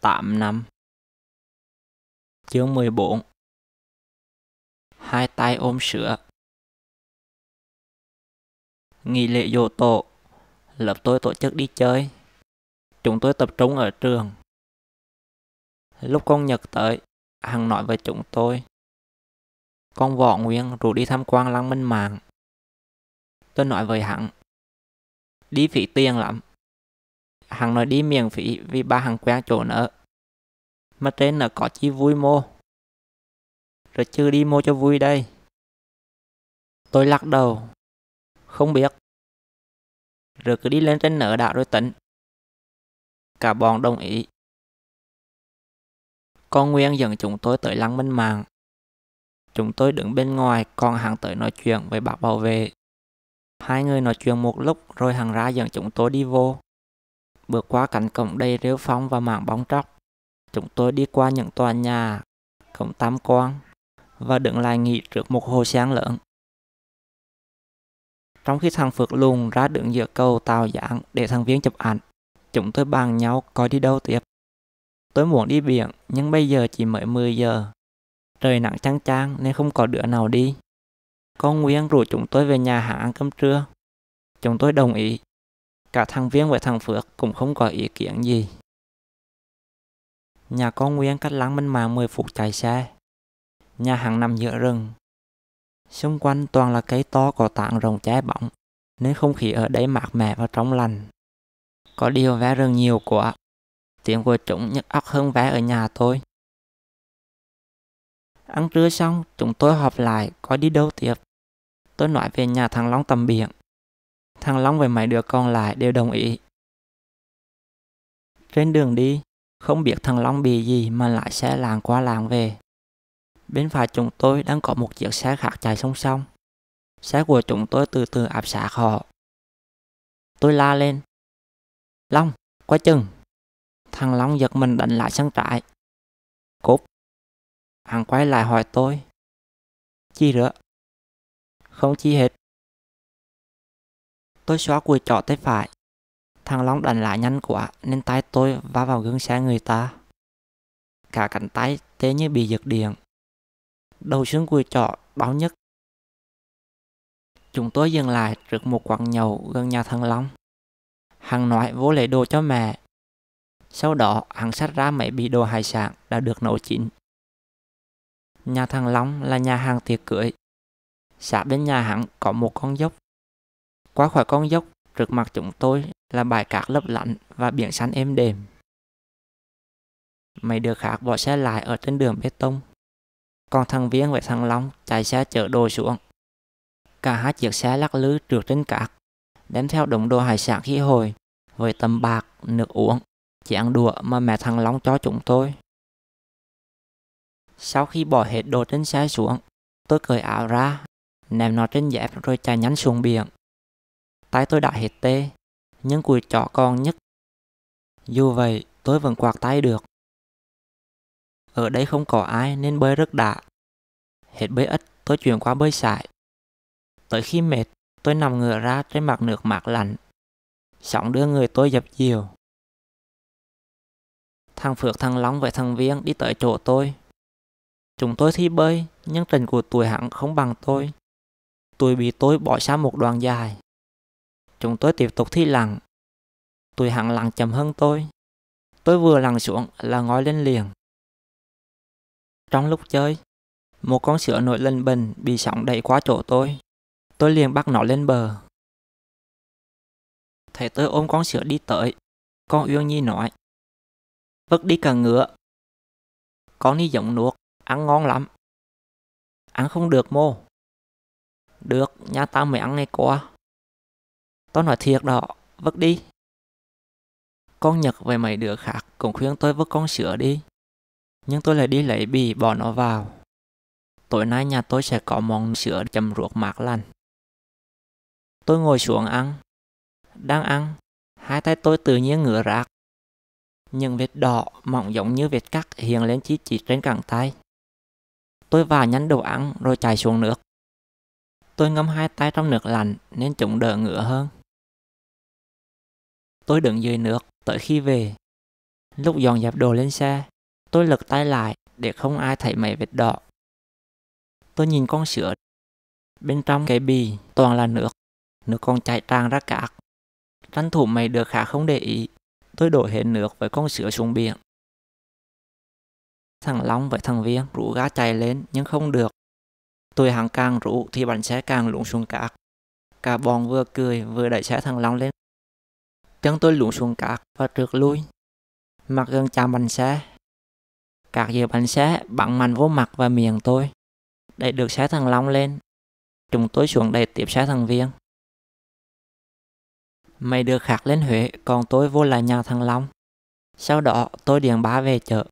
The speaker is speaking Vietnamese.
8 năm Chương 14 Hai tay ôm sữa Nghỉ lễ dỗ tổ Lớp tôi tổ chức đi chơi Chúng tôi tập trung ở trường Lúc con Nhật tới Hằng nói với chúng tôi Con Võ Nguyên rủ đi tham quan lăng minh mạng Tôi nói với hắn Đi phí tiền lắm hắn nói đi miễn phí vì ba hắn quen chỗ nữa. Mà trên nó có chi vui mô. Rồi chưa đi mua cho vui đây. Tôi lắc đầu. Không biết. Rồi cứ đi lên trên nở đạo rồi tỉnh. Cả bọn đồng ý. Con Nguyên dẫn chúng tôi tới lăng minh màng Chúng tôi đứng bên ngoài, còn hàng tới nói chuyện với bác bảo vệ. Hai người nói chuyện một lúc rồi hàng ra dẫn chúng tôi đi vô. Bước qua cánh cổng đầy rêu phong và mảng bóng tróc, chúng tôi đi qua những tòa nhà, cổng tam quan và đứng lại nghỉ trước một hồ sáng lớn. Trong khi thằng Phước lùn ra đứng giữa cầu tàu giảng để thằng Viên chụp ảnh, chúng tôi bàn nhau coi đi đâu tiếp. Tôi muốn đi biển, nhưng bây giờ chỉ mới 10 giờ. Trời nặng trăng chang nên không có đứa nào đi. Con Nguyên rủ chúng tôi về nhà hàng ăn cơm trưa. Chúng tôi đồng ý Cả thằng Viên với thằng Phước cũng không có ý kiến gì. Nhà con Nguyên cách lăng minh mà 10 phút chạy xe. Nhà hàng nằm giữa rừng. Xung quanh toàn là cây to có tảng rồng cháy bóng, nên không khí ở đây mát mẻ và trong lành. Có điều vé rừng nhiều quá, tiếng của chúng nhức óc hơn vé ở nhà tôi. Ăn trưa xong, chúng tôi họp lại, có đi đâu tiếp. Tôi nói về nhà thằng Long tầm biển. Thằng Long và mấy đứa còn lại đều đồng ý. Trên đường đi, không biết thằng Long bị gì mà lại xe làng qua làng về. Bên phải chúng tôi đang có một chiếc xe khác chạy song song. Xe của chúng tôi từ từ áp sát họ. Tôi la lên. Long, quá chừng. Thằng Long giật mình đánh lại sang trại. Cúp. Hắn quay lại hỏi tôi. Chi nữa? Không chi hết. Tôi xóa cùi trỏ tay phải. Thằng Long đánh lại nhanh quá nên tay tôi va vào, gương xe người ta. Cả cánh tay tê như bị giật điện. Đầu xương cùi trỏ báo nhất. Chúng tôi dừng lại trước một quán nhậu gần nhà thằng Long. Hằng nói vô lấy đồ cho mẹ. Sau đó hằng sách ra mấy bị đồ hải sản đã được nấu chín. Nhà thằng Long là nhà hàng tiệc cưỡi Xã bên nhà hắn có một con dốc qua khỏi con dốc, trước mặt chúng tôi là bãi cát lấp lạnh và biển xanh êm đềm. Mấy đứa khác bỏ xe lại ở trên đường bê tông. Còn thằng Viên với thằng Long chạy xe chở đồ xuống. Cả hai chiếc xe lắc lư trượt trên cát, đem theo đống đồ hải sản khi hồi với tầm bạc, nước uống, chén đùa mà mẹ thằng Long cho chúng tôi. Sau khi bỏ hết đồ trên xe xuống, tôi cởi áo ra, ném nó trên dép rồi chạy nhánh xuống biển. Tay tôi đã hết tê, nhưng cùi chỏ còn nhất. Dù vậy, tôi vẫn quạt tay được. Ở đây không có ai nên bơi rất đã. Hết bơi ít, tôi chuyển qua bơi sải. Tới khi mệt, tôi nằm ngửa ra trên mặt nước mát lạnh. Sóng đưa người tôi dập dìu. Thằng Phước, thằng Long và thằng Viên đi tới chỗ tôi. Chúng tôi thi bơi, nhưng trình của tuổi hắn không bằng tôi. tuổi bị tôi bỏ xa một đoạn dài. Chúng tôi tiếp tục thi lặng. Tụi hắn lặng chậm hơn tôi. Tôi vừa lặng xuống là ngói lên liền. Trong lúc chơi, một con sữa nổi lên bình bị sóng đẩy qua chỗ tôi. Tôi liền bắt nó lên bờ. Thầy tôi ôm con sữa đi tới, con Uyên Nhi nói. Vứt đi cần ngựa. Con đi giọng nuốt, ăn ngon lắm. Ăn không được mô. Được, nhà ta mới ăn ngày qua. Con nói thiệt đó, vứt đi. Con Nhật về mấy đứa khác cũng khuyên tôi vứt con sữa đi. Nhưng tôi lại đi lấy bì bỏ nó vào. Tối nay nhà tôi sẽ có món sữa chầm ruột mát lành. Tôi ngồi xuống ăn. Đang ăn, hai tay tôi tự nhiên ngửa rạc Những vết đỏ mỏng giống như vết cắt hiện lên chi chỉ trên cẳng tay. Tôi vào nhánh đồ ăn rồi chạy xuống nước. Tôi ngâm hai tay trong nước lạnh nên chúng đỡ ngửa hơn. Tôi đứng dưới nước tới khi về. Lúc dọn dẹp đồ lên xe, tôi lật tay lại để không ai thấy mấy vết đỏ. Tôi nhìn con sữa. Bên trong cái bì toàn là nước, nước còn chạy tràn ra cát. Tranh thủ mày được khá không để ý, tôi đổ hết nước với con sữa xuống biển. Thằng Long với thằng Viên rủ gá chạy lên nhưng không được. Tôi hàng càng rủ thì bánh xe càng lũng xuống cát. Cả bọn vừa cười vừa đẩy xe thằng Long lên Chân tôi lún xuống cát và trượt lui. Mặt gần chạm bánh xe. Cát giữa bánh xe bắn mạnh vô mặt và miệng tôi. Đẩy được xe thằng Long lên. Chúng tôi xuống đẩy tiếp xe thằng Viên. mày đứa khác lên Huế, còn tôi vô lại nhà thằng Long. Sau đó tôi điện bá về chợ